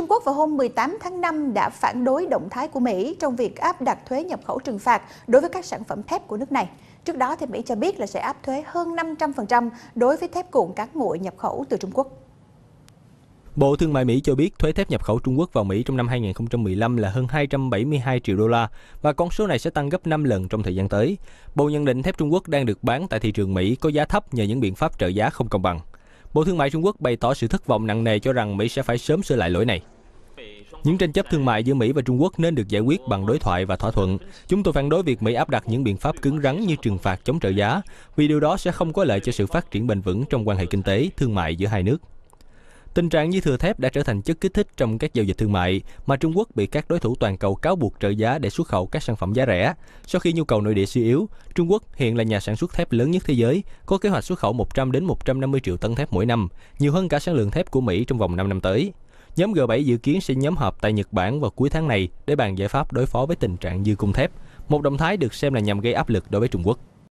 Trung Quốc vào hôm 18 tháng 5 đã phản đối động thái của Mỹ trong việc áp đặt thuế nhập khẩu trừng phạt đối với các sản phẩm thép của nước này. Trước đó, thì Mỹ cho biết là sẽ áp thuế hơn 500% đối với thép cuộn cán nguội nhập khẩu từ Trung Quốc. Bộ Thương mại Mỹ cho biết thuế thép nhập khẩu Trung Quốc vào Mỹ trong năm 2015 là hơn 272 triệu đô la và con số này sẽ tăng gấp 5 lần trong thời gian tới. Bộ nhận định thép Trung Quốc đang được bán tại thị trường Mỹ có giá thấp nhờ những biện pháp trợ giá không công bằng. Bộ Thương mại Trung Quốc bày tỏ sự thất vọng nặng nề cho rằng Mỹ sẽ phải sớm sửa lại lỗi này. Những tranh chấp thương mại giữa Mỹ và Trung Quốc nên được giải quyết bằng đối thoại và thỏa thuận. Chúng tôi phản đối việc Mỹ áp đặt những biện pháp cứng rắn như trừng phạt chống trợ giá, vì điều đó sẽ không có lợi cho sự phát triển bền vững trong quan hệ kinh tế, thương mại giữa hai nước. Tình trạng dư thừa thép đã trở thành chất kích thích trong các giao dịch thương mại, mà Trung Quốc bị các đối thủ toàn cầu cáo buộc trợ giá để xuất khẩu các sản phẩm giá rẻ. Sau khi nhu cầu nội địa suy yếu, Trung Quốc hiện là nhà sản xuất thép lớn nhất thế giới, có kế hoạch xuất khẩu 100 đến 150 triệu tấn thép mỗi năm, nhiều hơn cả sản lượng thép của Mỹ trong vòng 5 năm tới. Nhóm G7 dự kiến sẽ nhóm họp tại Nhật Bản vào cuối tháng này để bàn giải pháp đối phó với tình trạng dư cung thép, một động thái được xem là nhằm gây áp lực đối với Trung Quốc.